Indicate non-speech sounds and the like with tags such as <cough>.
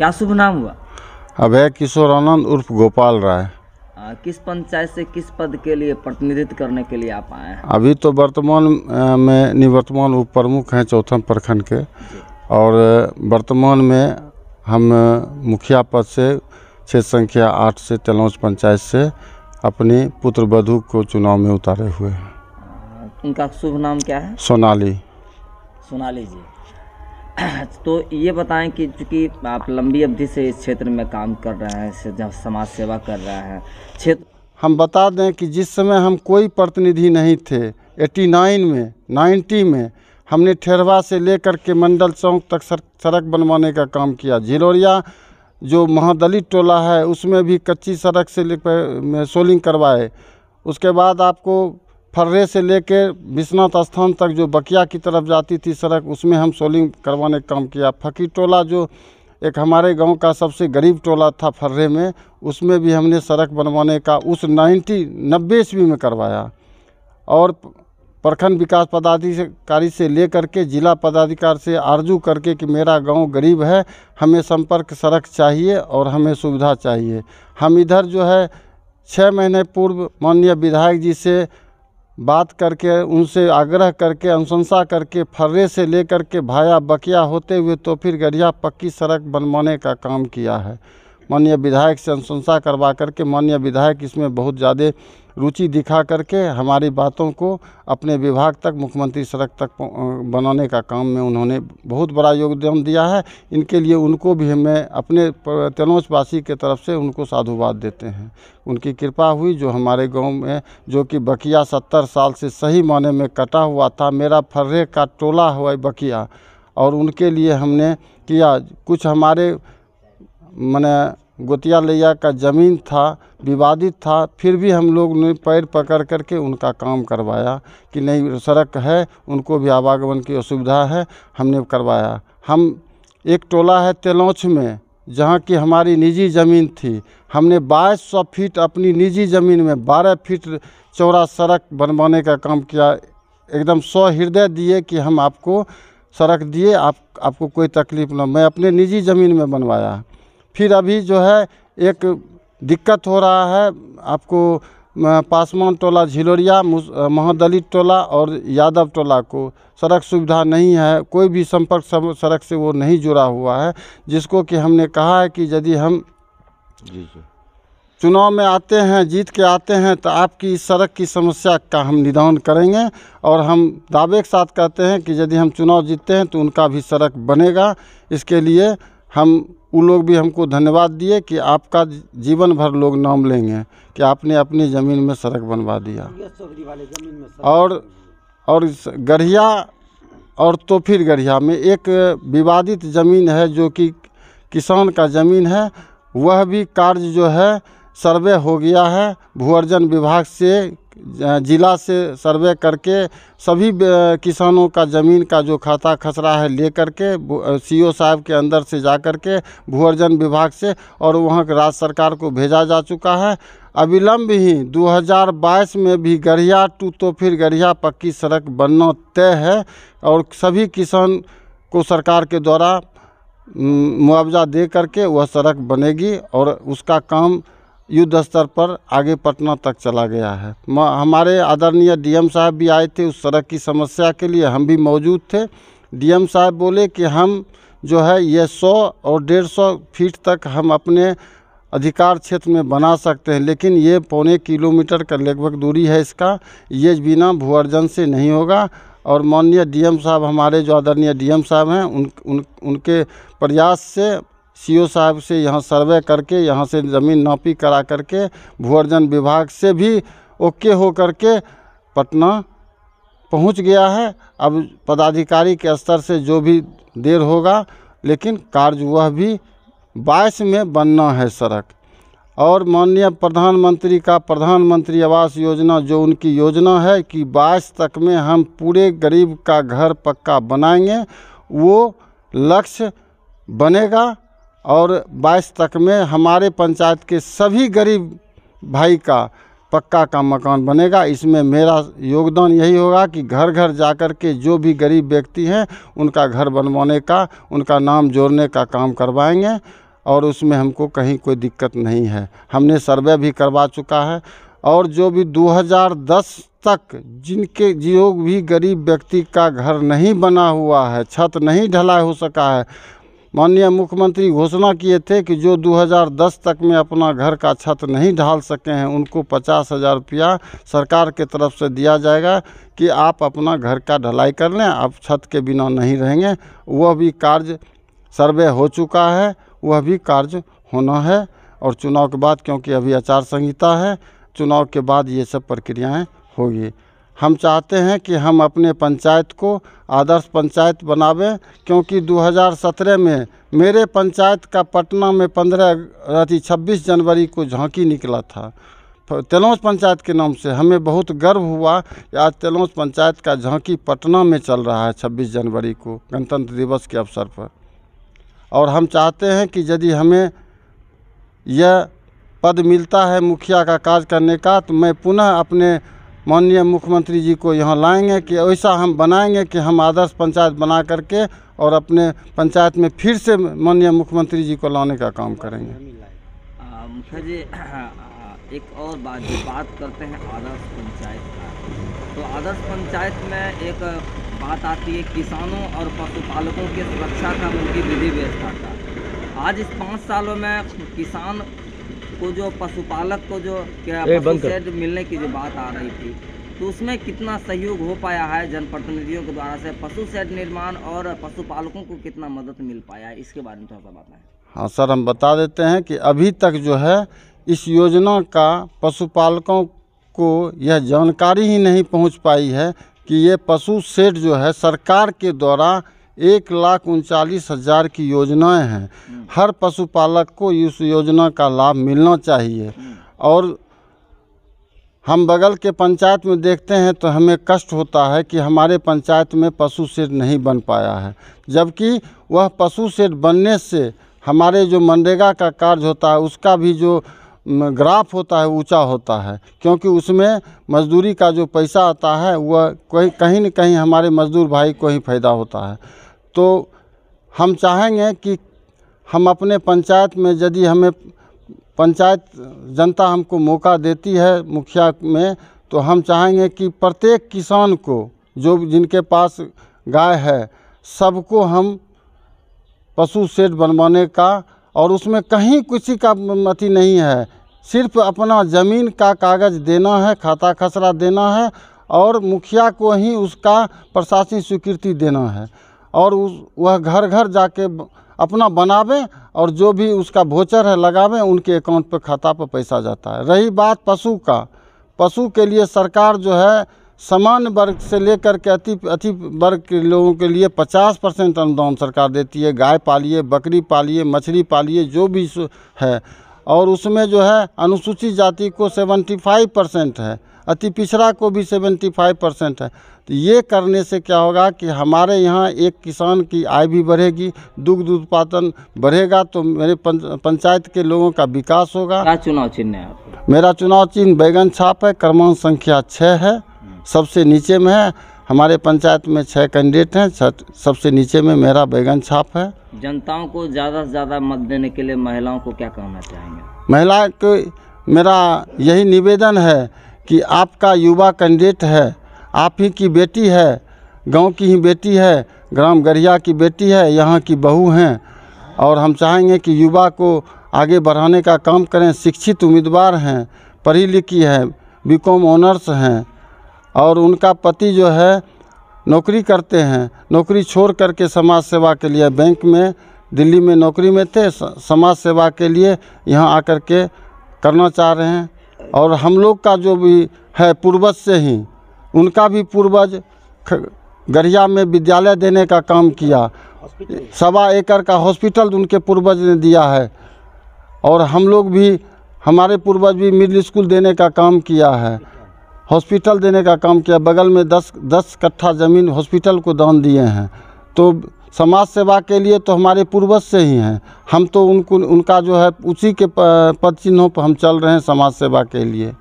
क्या शुभ नाम हुआ अभय किशोर आनंद उर्फ गोपाल राय किस पंचायत से किस पद के लिए प्रतिनिधित्व करने के लिए आप आए हैं अभी तो वर्तमान में निवर्तमान उप प्रमुख हैं चौथम प्रखंड के और वर्तमान में हम मुखिया पद से क्षेत्र संख्या आठ से तेलौच पंचायत से अपने पुत्र वधु को चुनाव में उतारे हुए हैं उनका शुभ नाम क्या है सोनाली सोनाली जी <clears throat> तो ये बताएं कि चूँकि आप लंबी अवधि से इस क्षेत्र में काम कर रहे हैं जब समाज सेवा कर रहे हैं क्षेत्र हम बता दें कि जिस समय हम कोई प्रतिनिधि नहीं थे 89 में 90 में हमने ठेरवा से लेकर के मंडल चौक तक सड़क बनवाने का काम किया झिलोरिया जो महादलित टोला है उसमें भी कच्ची सड़क से लेकर सोलिंग करवाए उसके बाद आपको फर्रे से लेकर विश्वनाथ स्थान तक जो बकिया की तरफ जाती थी सड़क उसमें हम सोलिंग करवाने का काम किया फकी टोला जो एक हमारे गांव का सबसे गरीब टोला था फर्रे में उसमें भी हमने सड़क बनवाने का उस नाइन्टी नब्बे ईस्वी में करवाया और प्रखंड विकास पदाधिकारी से ले करके जिला पदाधिकार से आरजू करके कि मेरा गांव गरीब है हमें संपर्क सड़क चाहिए और हमें सुविधा चाहिए हम इधर जो है छः महीने पूर्व माननीय विधायक जी से बात करके उनसे आग्रह करके अनुशंसा करके फर्रे से लेकर के भाया बकिया होते हुए तो फिर गढ़िया पक्की सड़क बनवाने का काम किया है माननीय विधायक से अनुशंसा करवा करके माननीय विधायक इसमें बहुत ज़्यादा रुचि दिखा करके हमारी बातों को अपने विभाग तक मुख्यमंत्री सड़क तक बनाने का काम में उन्होंने बहुत बड़ा योगदान दिया है इनके लिए उनको भी हमें अपने तनोजवासी के तरफ से उनको साधुवाद देते हैं उनकी कृपा हुई जो हमारे गांव में जो कि बकिया सत्तर साल से सही माने में कटा हुआ था मेरा फर्रे का टोला हुआ बकिया और उनके लिए हमने किया कुछ हमारे मैंने गोतिया लैया का ज़मीन था विवादित था फिर भी हम लोग ने पैर पकड़ करके उनका काम करवाया कि नहीं सड़क है उनको भी आवागमन की असुविधा है हमने करवाया हम एक टोला है तेलौछ में जहाँ की हमारी निजी ज़मीन थी हमने बाईस सौ फीट अपनी निजी ज़मीन में बारह फीट चौड़ा सड़क बनवाने का काम किया एकदम सौ हृदय दिए कि हम आपको सड़क दिए आप आपको कोई तकलीफ़ ना मैं अपने निजी ज़मीन में बनवाया फिर अभी जो है एक दिक्कत हो रहा है आपको पासवान टोला झिलोरिया महादलित टोला और यादव टोला को सड़क सुविधा नहीं है कोई भी संपर्क सड़क से वो नहीं जुड़ा हुआ है जिसको कि हमने कहा है कि यदि हम जी जी चुनाव में आते हैं जीत के आते हैं तो आपकी इस सड़क की समस्या का हम निदान करेंगे और हम दावे के साथ कहते हैं कि यदि हम चुनाव जीतते हैं तो उनका भी सड़क बनेगा इसके लिए हम वो लोग भी हमको धन्यवाद दिए कि आपका जीवन भर लोग नाम लेंगे कि आपने अपनी ज़मीन में सड़क बनवा दिया और और गढ़िया और तो फिर गढ़िया में एक विवादित ज़मीन है जो कि किसान का ज़मीन है वह भी कार्य जो है सर्वे हो गया है भूअर्जन विभाग से जिला से सर्वे करके सभी किसानों का ज़मीन का जो खाता खसरा है ले करके सीओ साहब के अंदर से जा कर भू भूअर्जन विभाग से और वहाँ राज्य सरकार को भेजा जा चुका है अविलंब ही 2022 में भी गढ़िया टू तो फिर गढ़िया पक्की सड़क बनना तय है और सभी किसान को सरकार के द्वारा मुआवजा दे करके वह सड़क बनेगी और उसका काम युद्ध स्तर पर आगे पटना तक चला गया है हमारे आदरणीय डीएम साहब भी आए थे उस सड़क की समस्या के लिए हम भी मौजूद थे डीएम साहब बोले कि हम जो है ये सौ और डेढ़ सौ फीट तक हम अपने अधिकार क्षेत्र में बना सकते हैं लेकिन ये पौने किलोमीटर का लगभग दूरी है इसका ये बिना भूअर्जन से नहीं होगा और माननीय डीएम साहब हमारे जो आदरणीय डीएम साहब हैं उन, उन उनके प्रयास से सीओ साहब से यहाँ सर्वे करके यहाँ से ज़मीन नापी करा करके भूअर्जन विभाग से भी ओके हो करके पटना पहुँच गया है अब पदाधिकारी के स्तर से जो भी देर होगा लेकिन कार्य वह भी बाईस में बनना है सड़क और माननीय प्रधानमंत्री का प्रधानमंत्री आवास योजना जो उनकी योजना है कि बाईस तक में हम पूरे गरीब का घर पक्का बनाएंगे वो लक्ष्य बनेगा और बाईस तक में हमारे पंचायत के सभी गरीब भाई का पक्का का मकान बनेगा इसमें मेरा योगदान यही होगा कि घर घर जाकर के जो भी गरीब व्यक्ति हैं उनका घर बनवाने का उनका नाम जोड़ने का काम करवाएंगे और उसमें हमको कहीं कोई दिक्कत नहीं है हमने सर्वे भी करवा चुका है और जो भी 2010 तक जिनके जो भी गरीब व्यक्ति का घर नहीं बना हुआ है छत नहीं ढला हो सका है माननीय मुख्यमंत्री घोषणा किए थे कि जो 2010 तक में अपना घर का छत नहीं ढाल सके हैं उनको पचास हज़ार रुपया सरकार के तरफ से दिया जाएगा कि आप अपना घर का ढलाई कर लें आप छत के बिना नहीं रहेंगे वह भी कार्य सर्वे हो चुका है वह भी कार्य होना है और चुनाव के बाद क्योंकि अभी आचार संहिता है चुनाव के बाद ये सब प्रक्रियाएँ होगी हम चाहते हैं कि हम अपने पंचायत को आदर्श पंचायत बनावें क्योंकि 2017 में मेरे पंचायत का पटना में पंद्रह अति छब्बीस जनवरी को झांकी निकला था तेलौज पंचायत के नाम से हमें बहुत गर्व हुआ कि आज तेलौज पंचायत का झांकी पटना में चल रहा है छब्बीस जनवरी को गणतंत्र दिवस के अवसर पर और हम चाहते हैं कि यदि हमें यह पद मिलता है मुखिया का कार्य करने का तो मैं पुनः अपने माननीय मुख्यमंत्री जी को यहाँ लाएंगे कि ऐसा हम बनाएंगे कि हम आदर्श पंचायत बना करके और अपने पंचायत में फिर से माननीय मुख्यमंत्री जी को लाने का काम करेंगे मुखिया जी एक और बात जो बात करते हैं आदर्श पंचायत का तो आदर्श पंचायत में एक बात आती है किसानों और पशुपालकों की सुरक्षा का उनकी विधि व्यवस्था का आज इस पाँच सालों में किसान को जो पशुपालक को जो शेड मिलने की जो बात आ रही थी तो उसमें कितना सहयोग हो पाया है जनप्रतिनिधियों के द्वारा से पशु शेड निर्माण और पशुपालकों को कितना मदद मिल पाया है इसके बारे में थोड़ा सा बताएं हाँ सर हम बता देते हैं कि अभी तक जो है इस योजना का पशुपालकों को यह जानकारी ही नहीं पहुंच पाई है कि ये पशु शेड जो है सरकार के द्वारा एक लाख उनचालीस हज़ार की योजनाएं हैं हर पशुपालक को इस योजना का लाभ मिलना चाहिए और हम बगल के पंचायत में देखते हैं तो हमें कष्ट होता है कि हमारे पंचायत में पशु सेठ नहीं बन पाया है जबकि वह पशु सेठ बनने से हमारे जो मनरेगा का कार्य होता है उसका भी जो ग्राफ होता है ऊंचा होता है क्योंकि उसमें मजदूरी का जो पैसा आता है वह कोई कहीं न कहीं हमारे मजदूर भाई को ही फ़ायदा होता है तो हम चाहेंगे कि हम अपने पंचायत में यदि हमें पंचायत जनता हमको मौका देती है मुखिया में तो हम चाहेंगे कि प्रत्येक किसान को जो जिनके पास गाय है सबको हम पशु सेट बनवाने का और उसमें कहीं किसी का मति नहीं है सिर्फ अपना ज़मीन का कागज़ देना है खाता खसरा देना है और मुखिया को ही उसका प्रशासनिक स्वीकृति देना है और उस वह घर घर जाके अपना बनावें और जो भी उसका भोचर है लगावें उनके अकाउंट पर खाता पर पैसा जाता है रही बात पशु का पशु के लिए सरकार जो है सामान्य वर्ग से लेकर के अति अति वर्ग के लोगों के लिए 50 परसेंट अनुदान सरकार देती है गाय पालिए बकरी पालिए मछली पालिए जो भी है और उसमें जो है अनुसूचित जाति को 75 परसेंट है अति पिछड़ा को भी 75 परसेंट है तो ये करने से क्या होगा कि हमारे यहाँ एक किसान की आय भी बढ़ेगी दुग्ध उत्पादन बढ़ेगा तो मेरे पंचायत के लोगों का विकास होगा चुनाव चिन्ह है मेरा चुनाव चिन्ह बैगन छाप है क्रमांक संख्या छः है सबसे नीचे में है हमारे पंचायत में छः कैंडिडेट हैं सबसे नीचे में मेरा बैगन छाप है जनताओं को ज़्यादा से ज़्यादा मत देने के लिए महिलाओं को क्या कहना चाहेंगे महिला को मेरा यही निवेदन है कि आपका युवा कैंडिडेट है आप ही की बेटी है गांव की ही बेटी है ग्राम गरिया की बेटी है यहाँ की बहू हैं और हम चाहेंगे कि युवा को आगे बढ़ाने का काम करें शिक्षित उम्मीदवार हैं पढ़ी लिखी है कॉम ऑनर्स हैं और उनका पति जो है नौकरी करते हैं नौकरी छोड़ करके समाज सेवा के लिए बैंक में दिल्ली में नौकरी में थे समाज सेवा के लिए यहाँ आकर के करना चाह रहे हैं और हम लोग का जो भी है पूर्वज से ही उनका भी पूर्वज गढ़िया में विद्यालय देने का काम किया सवा एकड़ का हॉस्पिटल उनके पूर्वज ने दिया है और हम लोग भी हमारे पूर्वज भी मिडिल स्कूल देने का काम किया है हॉस्पिटल देने का काम किया बगल में दस दस कट्ठा ज़मीन हॉस्पिटल को दान दिए हैं तो समाज सेवा के लिए तो हमारे पूर्वज से ही हैं हम तो उनको उनका जो है उसी के पद चिन्हों पर हम चल रहे हैं समाज सेवा के लिए